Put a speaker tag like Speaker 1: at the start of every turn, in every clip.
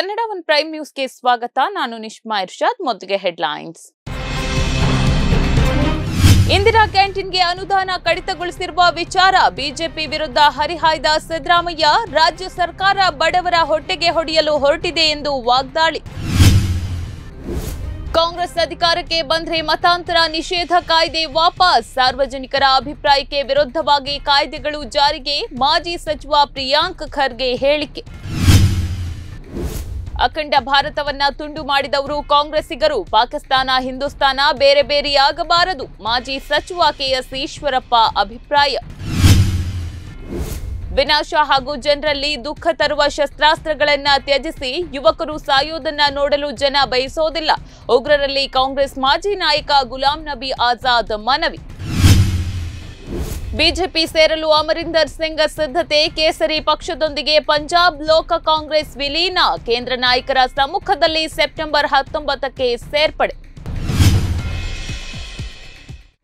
Speaker 1: Kannada one prime ನ್ಯೂಸ್ಗೆ ಸ್ವಾಗತ ನಾನು ನಿಷ್ಮಾ ಇರ್ಷಾದ್ ಮೊದಲಿಗೆ ಹೆಡ್ಲೈನ್ಸ್ ಇಂದಿರಾ ಕ್ಯಾಂಟೀನ್ಗೆ ಅನುದಾನ ಕಡಿತಗೊಳಿಸಿರುವ ವಿಚಾರ ಬಿಜೆಪಿ ವಿರುದ್ಧ ಹರಿಹಾಯ್ದ ಸಿದ್ದರಾಮಯ್ಯ ರಾಜ್ಯ ಸರ್ಕಾರ ಬಡವರ ಹೊಟ್ಟೆಗೆ ಹೊಡೆಯಲು ಹೊರಟಿದೆ ಎಂದು ವಾಗ್ದಾಳಿ ಕಾಂಗ್ರೆಸ್ ಅಧಿಕಾರಕ್ಕೆ ಬಂದ್ರೆ ಮತಾಂತರ ನಿಷೇಧ ಕಾಯ್ದೆ ವಾಪಸ್ ಸಾರ್ವಜನಿಕರ ಅಭಿಪ್ರಾಯಕ್ಕೆ ವಿರುದ್ಧವಾಗಿ ಕಾಯ್ದೆಗಳು ಜಾರಿಗೆ ಮಾಜಿ ಸಚಿವ ಪ್ರಿಯಾಂಕ್ ಖರ್ಗೆ ಹೇಳಿಕೆ ಅಖಂಡ ಭಾರತವನ್ನ ತುಂಡು ಮಾಡಿದವರು ಕಾಂಗ್ರೆಸ್ಸಿಗರು ಪಾಕಿಸ್ತಾನ ಹಿಂದೂಸ್ತಾನ ಬೇರೆ ಬೇರೆಯಾಗಬಾರದು ಮಾಜಿ ಸಚಿವ ಕೆಎಸ್ ಈಶ್ವರಪ್ಪ ಅಭಿಪ್ರಾಯ ವಿನಾಶ ಹಾಗೂ ಜನರಲ್ಲಿ ದುಃಖ ತರುವ ಶಸ್ತ್ರಾಸ್ತ್ರಗಳನ್ನ ತ್ಯಜಿಸಿ ಯುವಕರು ಸಾಯೋದನ್ನ ನೋಡಲು ಜನ ಬಯಸೋದಿಲ್ಲ ಉಗ್ರರಲ್ಲಿ ಕಾಂಗ್ರೆಸ್ ಮಾಜಿ ನಾಯಕ ಗುಲಾಂ ನಬಿ ಆಜಾದ್ ಮನವಿ ಬಿಜೆಪಿ ಸೇರಲು ಅಮರಿಂದರ್ ಸಿಂಗ್ ಸಿದ್ಧತೆ ಕೇಸರಿ ಪಕ್ಷದೊಂದಿಗೆ ಪಂಜಾಬ್ ಲೋಕ ಕಾಂಗ್ರೆಸ್ ವಿಲೀನ ಕೇಂದ್ರ ನಾಯಕರ ಸಮ್ಮುಖದಲ್ಲಿ ಸೆಪ್ಟೆಂಬರ್ ಹತ್ತೊಂಬತ್ತಕ್ಕೆ ಸೇರ್ಪಡೆ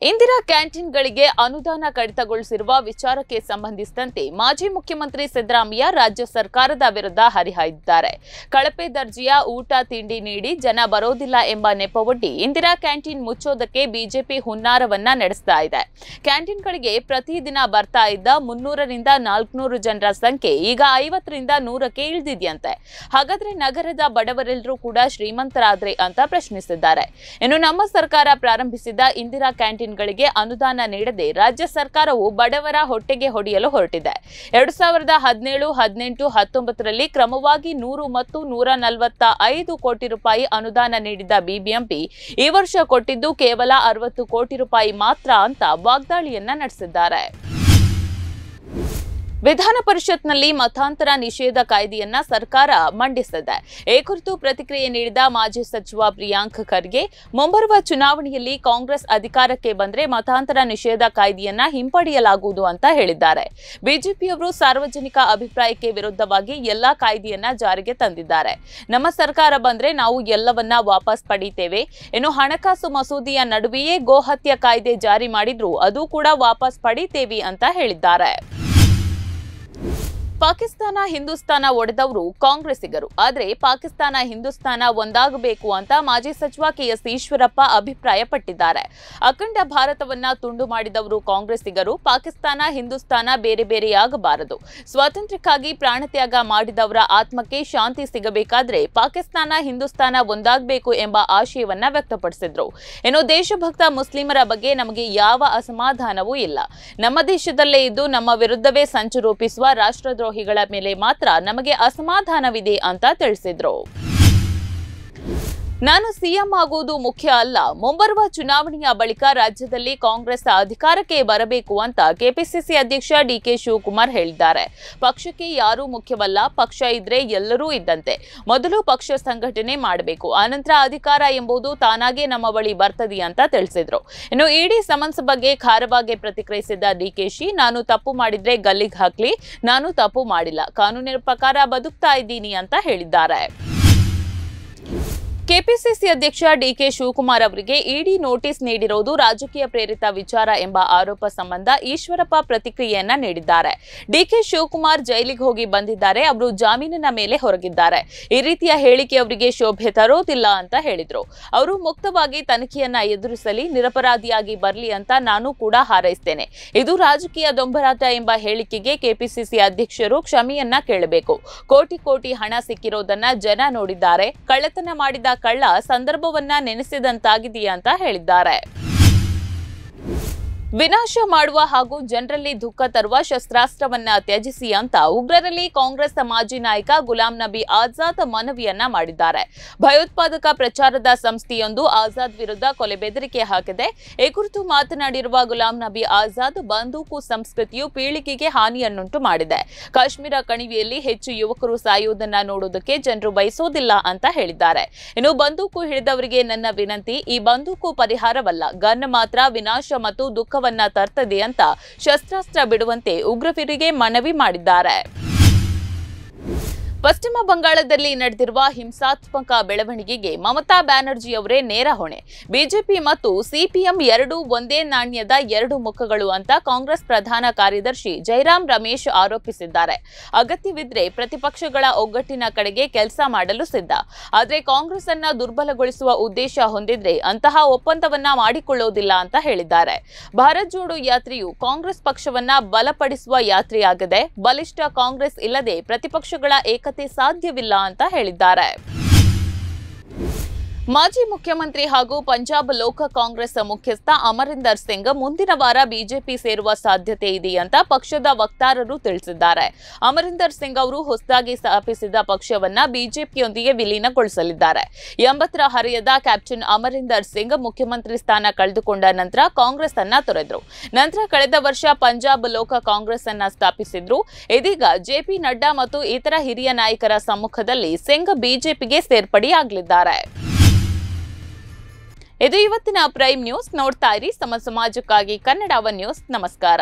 Speaker 1: ಇಂದಿರಾ ಕ್ಯಾಂಟೀನ್ಗಳಿಗೆ ಅನುದಾನ ಕಡಿತಗೊಳಿಸಿರುವ ವಿಚಾರಕ್ಕೆ ಸಂಬಂಧಿಸಿದಂತೆ ಮಾಜಿ ಮುಖ್ಯಮಂತ್ರಿ ಸಿದ್ದರಾಮಯ್ಯ ರಾಜ್ಯ ಸರ್ಕಾರದ ವಿರುದ್ಧ ಹರಿಹಾಯ್ದಿದ್ದಾರೆ ಕಳಪೆ ದರ್ಜೆಯ ಊಟ ತಿಂಡಿ ನೀಡಿ ಜನ ಬರೋದಿಲ್ಲ ಎಂಬ ನೆಪವೊಡ್ಡಿ ಇಂದಿರಾ ಕ್ಯಾಂಟೀನ್ ಮುಚ್ಚೋದಕ್ಕೆ ಬಿಜೆಪಿ ಹುನ್ನಾರವನ್ನ ನಡೆಸ್ತಾ ಇದೆ ಕ್ಯಾಂಟೀನ್ಗಳಿಗೆ ಪ್ರತಿದಿನ ಬರ್ತಾ ಇದ್ದ ಮುನ್ನೂರರಿಂದ ನಾಲ್ಕುನೂರು ಜನರ ಸಂಖ್ಯೆ ಈಗ ಐವತ್ತರಿಂದ ನೂರಕ್ಕೆ ಇಳಿದಿದೆಯಂತೆ ಹಾಗಾದ್ರೆ ನಗರದ ಬಡವರೆಲ್ಲರೂ ಕೂಡ ಶ್ರೀಮಂತರಾದ್ರೆ ಅಂತ ಪ್ರಶ್ನಿಸಿದ್ದಾರೆ ಇನ್ನು ನಮ್ಮ ಸರ್ಕಾರ ಪ್ರಾರಂಭಿಸಿದ ಇಂದಿರಾ ಕ್ಯಾಂಟೀನ್ ಕ್ಯಾಂಟೀನ್ಗಳಿಗೆ ಅನುದಾನ ನೀಡದೆ ರಾಜ್ಯ ಸರ್ಕಾರವು ಬಡವರ ಹೊಟ್ಟೆಗೆ ಹೊಡೆಯಲು ಹೊರಟಿದೆ ಎರಡು ಸಾವಿರದ ಹದಿನೇಳು ಹದಿನೆಂಟು ಹತ್ತೊಂಬತ್ತರಲ್ಲಿ ಕ್ರಮವಾಗಿ ನೂರು ಮತ್ತು ನೂರ ನಲವತ್ತ ಐದು ಕೋಟಿ ರೂಪಾಯಿ ಅನುದಾನ ನೀಡಿದ್ದ ಬಿಬಿಎಂಪಿ ಈ ವರ್ಷ ಕೊಟ್ಟಿದ್ದು ಕೇವಲ ಅರವತ್ತು ಕೋಟಿ ರೂಪಾಯಿ ಮಾತ್ರ ಅಂತ ವಾಗ್ದಾಳಿಯನ್ನ ನಡೆಸಿದ್ದಾರೆ ವಿಧಾನ ಪರಿಷತ್ನಲ್ಲಿ ಮತಾಂತರ ನಿಷೇಧ ಕಾಯ್ದೆಯನ್ನ ಸರ್ಕಾರ ಮಂಡಿಸಿದೆ ಈ ಕುರಿತು ಪ್ರತಿಕ್ರಿಯೆ ನೀಡಿದ ಮಾಜಿ ಸಚಿವ ಪ್ರಿಯಾಂಕ್ ಖರ್ಗೆ ಮುಂಬರುವ ಚುನಾವಣೆಯಲ್ಲಿ ಕಾಂಗ್ರೆಸ್ ಅಧಿಕಾರಕ್ಕೆ ಬಂದರೆ ಮತಾಂತರ ನಿಷೇಧ ಕಾಯ್ದೆಯನ್ನ ಹಿಂಪಡೆಯಲಾಗುವುದು ಅಂತ ಹೇಳಿದ್ದಾರೆ ಬಿಜೆಪಿಯವರು ಸಾರ್ವಜನಿಕ ಅಭಿಪ್ರಾಯಕ್ಕೆ ವಿರುದ್ಧವಾಗಿ ಎಲ್ಲಾ ಕಾಯ್ದೆಯನ್ನ ಜಾರಿಗೆ ತಂದಿದ್ದಾರೆ ನಮ್ಮ ಸರ್ಕಾರ ಬಂದರೆ ನಾವು ಎಲ್ಲವನ್ನ ವಾಪಸ್ ಪಡೀತೇವೆ ಇನ್ನು ಹಣಕಾಸು ಮಸೂದೆಯ ನಡುವೆಯೇ ಗೋಹತ್ಯೆ ಕಾಯ್ದೆ ಜಾರಿ ಮಾಡಿದ್ರು ಅದು ಕೂಡ ವಾಪಸ್ ಪಡೀತೇವೆ ಅಂತ ಹೇಳಿದ್ದಾರೆ ಪಾಕಿಸ್ತಾನ ಹಿಂದೂಸ್ತಾನ ಒಡೆದವರು ಕಾಂಗ್ರೆಸ್ಸಿಗರು ಆದರೆ ಪಾಕಿಸ್ತಾನ ಹಿಂದೂಸ್ತಾನ ಒಂದಾಗಬೇಕು ಅಂತ ಮಾಜಿ ಸಚಿವ ಕೆಎಸ್ ಈಶ್ವರಪ್ಪ ಅಭಿಪ್ರಾಯಪಟ್ಟಿದ್ದಾರೆ ಅಖಂಡ ಭಾರತವನ್ನ ತುಂಡು ಮಾಡಿದವರು ಕಾಂಗ್ರೆಸ್ಸಿಗರು ಪಾಕಿಸ್ತಾನ ಹಿಂದೂಸ್ತಾನ ಬೇರೆ ಬೇರೆಯಾಗಬಾರದು ಸ್ವಾತಂತ್ರ್ಯಕ್ಕಾಗಿ ಪ್ರಾಣತ್ಯಾಗ ಮಾಡಿದವರ ಆತ್ಮಕ್ಕೆ ಶಾಂತಿ ಸಿಗಬೇಕಾದ್ರೆ ಪಾಕಿಸ್ತಾನ ಹಿಂದೂಸ್ತಾನ ಒಂದಾಗಬೇಕು ಎಂಬ ಆಶಯವನ್ನ ವ್ಯಕ್ತಪಡಿಸಿದ್ರು ಇನ್ನು ದೇಶಭಕ್ತ ಮುಸ್ಲಿಮರ ಬಗ್ಗೆ ನಮಗೆ ಯಾವ ಅಸಮಾಧಾನವೂ ಇಲ್ಲ ನಮ್ಮ ದೇಶದಲ್ಲೇ ಇದ್ದು ನಮ್ಮ ವಿರುದ್ಧವೇ ಸಂಚು ರೂಪಿಸುವ ರಾಷ್ಟ್ರದ ರೋಹಿಗಳ ಮೇಲೆ ಮಾತ್ರ ನಮಗೆ ಅಸಮಾಧಾನವಿದೆ ಅಂತ ತಿಳಿಸಿದರು ನಾನು ಸಿಎಂ ಆಗುವುದು ಮುಖ್ಯ ಅಲ್ಲ ಮುಂಬರುವ ಚುನಾವಣೆಯ ಬಳಿಕ ರಾಜ್ಯದಲ್ಲಿ ಕಾಂಗ್ರೆಸ್ ಅಧಿಕಾರಕ್ಕೆ ಬರಬೇಕು ಅಂತ ಕೆಪಿಸಿಸಿ ಅಧ್ಯಕ್ಷ ಡಿಕೆ ಶಿವಕುಮಾರ್ ಹೇಳಿದ್ದಾರೆ ಪಕ್ಷಕ್ಕೆ ಯಾರೂ ಮುಖ್ಯವಲ್ಲ ಪಕ್ಷ ಇದ್ರೆ ಎಲ್ಲರೂ ಇದ್ದಂತೆ ಮೊದಲು ಪಕ್ಷ ಸಂಘಟನೆ ಮಾಡಬೇಕು ಆನಂತರ ಅಧಿಕಾರ ಎಂಬುದು ತಾನಾಗೆ ನಮ್ಮ ಬಳಿ ಬರ್ತದೆ ಅಂತ ತಿಳಿಸಿದ್ರು ಇನ್ನು ಇಡಿ ಸಮನ್ಸ್ ಬಗ್ಗೆ ಖಾರವಾಗಿ ಪ್ರತಿಕ್ರಿಯಿಸಿದ ಡಿಕೆಶಿ ನಾನು ತಪ್ಪು ಮಾಡಿದ್ರೆ ಗಲ್ಲಿಗೆ ಹಾಕ್ಲಿ ನಾನು ತಪ್ಪು ಮಾಡಿಲ್ಲ ಕಾನೂನಿನ ಪ್ರಕಾರ ಬದುಕ್ತಾ ಇದ್ದೀನಿ ಅಂತ ಹೇಳಿದ್ದಾರೆ ಕೆಪಿಸಿಸಿ ಅಧ್ಯಕ್ಷ ಡಿಕೆ ಶಿವಕುಮಾರ್ ಅವರಿಗೆ ಇಡಿ ನೋಟಿಸ್ ನೀಡಿರುವುದು ರಾಜಕೀಯ ಪ್ರೇರಿತ ವಿಚಾರ ಎಂಬ ಆರೋಪ ಸಂಬಂಧ ಈಶ್ವರಪ್ಪ ಪ್ರತಿಕ್ರಿಯೆಯನ್ನ ನೀಡಿದ್ದಾರೆ ಡಿಕೆ ಶಿವಕುಮಾರ್ ಜೈಲಿಗೆ ಹೋಗಿ ಬಂದಿದ್ದಾರೆ ಅವರು ಜಾಮೀನಿನ ಮೇಲೆ ಹೊರಗಿದ್ದಾರೆ ಈ ರೀತಿಯ ಹೇಳಿಕೆ ಅವರಿಗೆ ಶೋಭೆ ತರೋದಿಲ್ಲ ಅಂತ ಹೇಳಿದ್ರು ಅವರು ಮುಕ್ತವಾಗಿ ತನಿಖೆಯನ್ನ ಎದುರಿಸಲಿ ನಿರಪರಾಧಿಯಾಗಿ ಬರಲಿ ಅಂತ ನಾನು ಕೂಡ ಹಾರೈಸ್ತೇನೆ ಇದು ರಾಜಕೀಯ ದೊಂಬರಾಟ ಎಂಬ ಹೇಳಿಕೆಗೆ ಕೆಪಿಸಿಸಿ ಅಧ್ಯಕ್ಷರು ಕ್ಷಮೆಯನ್ನ ಕೇಳಬೇಕು ಕೋಟಿ ಕೋಟಿ ಹಣ ಸಿಕ್ಕಿರೋದನ್ನ ಜನ ನೋಡಿದ್ದಾರೆ ಕಳ್ಳತನ ಮಾಡಿದ ಕಳ್ಳ ಸಂದರ್ಭವನ್ನ ನೆನೆಸಿದಂತಾಗಿದೆಯಾ ಅಂತ ಹೇಳಿದ್ದಾರೆ ವಿನಾಶ ಮಾಡುವ ಹಾಗೂ ಜನರಲ್ಲಿ ದುಃಖ ತರುವ ಶಸ್ತ್ರಾಸ್ತ್ರವನ್ನ ತ್ಯಜಿಸಿ ಅಂತ ಉಗ್ರರಲ್ಲಿ ಕಾಂಗ್ರೆಸ್ ಮಾಜಿ ನಾಯಕ ಗುಲಾಂ ನಬಿ ಆಜಾದ್ ಮನವಿಯನ್ನ ಮಾಡಿದ್ದಾರೆ ಭಯೋತ್ಪಾದಕ ಪ್ರಚಾರದ ಸಂಸ್ಥೆಯೊಂದು ಆಜಾದ್ ವಿರುದ್ಧ ಕೊಲೆ ಬೆದರಿಕೆ ಹಾಕಿದೆ ಈ ಕುರಿತು ಮಾತನಾಡಿರುವ ಗುಲಾಂ ನಬಿ ಆಜಾದ್ ಬಂದೂಕು ಸಂಸ್ಕೃತಿಯು ಪೀಳಿಗೆಗೆ ಹಾನಿಯನ್ನುಂಟು ಮಾಡಿದೆ ಕಾಶ್ಮೀರ ಕಣಿವೆಯಲ್ಲಿ ಹೆಚ್ಚು ಯುವಕರು ಸಾಯುವುದನ್ನ ನೋಡುವುದಕ್ಕೆ ಜನರು ಬಯಸೋದಿಲ್ಲ ಅಂತ ಹೇಳಿದ್ದಾರೆ ಇನ್ನು ಬಂದೂಕು ಹಿಡಿದವರಿಗೆ ನನ್ನ ವಿನಂತಿ ಈ ಬಂದೂಕು ಪರಿಹಾರವಲ್ಲ ಗನ್ ಮಾತ್ರ ವಿನಾಶ ಮತ್ತು ದುಃಖ ವನ್ನ ತರ್ತದೆ ಅಂತ ಶಸ್ತ್ರಾಸ್ತ್ರ ಬಿಡುವಂತೆ ಉಗ್ರರಿಗೆ ಮನವಿ ಮಾಡಿದ್ದಾರೆ ಪಶ್ಚಿಮ ಬಂಗಾಳದಲ್ಲಿ ನಡೆದಿರುವ ಹಿಂಸಾತ್ಮಕ ಬೆಳವಣಿಗೆಗೆ ಮಮತಾ ಬ್ಯಾನರ್ಜಿ ಅವರೇ ನೇರ ಹೊಣೆ ಬಿಜೆಪಿ ಮತ್ತು ಸಿಪಿಎಂ ಎರಡೂ ಒಂದೇ ನಾಣ್ಯದ ಎರಡು ಮುಖಗಳು ಅಂತ ಕಾಂಗ್ರೆಸ್ ಪ್ರಧಾನ ಕಾರ್ಯದರ್ಶಿ ಜೈರಾಮ್ ರಮೇಶ್ ಆರೋಪಿಸಿದ್ದಾರೆ ಅಗತ್ಯವಿದ್ರೆ ಪ್ರತಿಪಕ್ಷಗಳ ಒಗ್ಗಟ್ಟಿನ ಕಡೆಗೆ ಕೆಲಸ ಮಾಡಲು ಸಿದ್ಧ ಆದರೆ ಕಾಂಗ್ರೆಸ್ ಅನ್ನ ದುರ್ಬಲಗೊಳಿಸುವ ಉದ್ದೇಶ ಹೊಂದಿದ್ರೆ ಅಂತಹ ಒಪ್ಪಂದವನ್ನ ಮಾಡಿಕೊಳ್ಳೋದಿಲ್ಲ ಅಂತ ಹೇಳಿದ್ದಾರೆ ಭಾರತ್ ಜೋಡೋ ಯಾತ್ರೆಯು ಕಾಂಗ್ರೆಸ್ ಪಕ್ಷವನ್ನ ಬಲಪಡಿಸುವ ಯಾತ್ರೆಯಾಗದೆ ಬಲಿಷ್ಠ ಕಾಂಗ್ರೆಸ್ ಇಲ್ಲದೆ ಪ್ರತಿಪಕ್ಷಗಳ ಏಕತೆ તે સાધ્યವಿಲ್ಲ ಅಂತ ಹೇಳಿದ್ದಾರೆ ಮಾಜಿ ಮುಖ್ಯಮಂತ್ರಿ ಹಾಗೂ ಪಂಜಾಬ್ ಲೋಕ ಕಾಂಗ್ರೆಸ್ ಮುಖ್ಯಸ್ಥ ಅಮರಿಂದರ್ ಸಿಂಗ್ ಮುಂದಿನ ವಾರ ಬಿಜೆಪಿ ಸೇರುವ ಸಾಧ್ಯತೆ ಇದೆ ಅಂತ ಪಕ್ಷದ ವಕ್ತಾರರು ತಿಳಿಸಿದ್ದಾರೆ ಅಮರಿಂದರ್ ಸಿಂಗ್ ಅವರು ಹೊಸದಾಗಿ ಸ್ಥಾಪಿಸಿದ ಪಕ್ಷವನ್ನ ಬಿಜೆಪಿಯೊಂದಿಗೆ ವಿಲೀನಗೊಳಿಸಲಿದ್ದಾರೆ ಎಂಬತ್ತರ ಹರಿಯದ ಕ್ಯಾಪ್ಟನ್ ಅಮರಿಂದರ್ ಸಿಂಗ್ ಮುಖ್ಯಮಂತ್ರಿ ಸ್ಥಾನ ಕಳೆದುಕೊಂಡ ನಂತರ ಕಾಂಗ್ರೆಸ್ ಅನ್ನ ತೊರೆದರು ನಂತರ ಕಳೆದ ವರ್ಷ ಪಂಜಾಬ್ ಲೋಕ ಕಾಂಗ್ರೆಸ್ ಅನ್ನ ಸ್ಥಾಪಿಸಿದ್ರು ಇದೀಗ ಜೆಪಿ ನಡ್ಡಾ ಮತ್ತು ಇತರ ಹಿರಿಯ ನಾಯಕರ ಸಮ್ಮುಖದಲ್ಲಿ ಸಿಂಗ್ ಬಿಜೆಪಿಗೆ ಸೇರ್ಪಡೆಯಾಗಲಿದ್ದಾರೆ ಇದು ಇವತ್ತಿನ ಪ್ರೈಮ್ ನ್ಯೂಸ್ ನೋಡ್ತಾ ಇರಿ ಸಮ ಸಮಾಜಕ್ಕಾಗಿ ಕನ್ನಡ ನ್ಯೂಸ್ ನಮಸ್ಕಾರ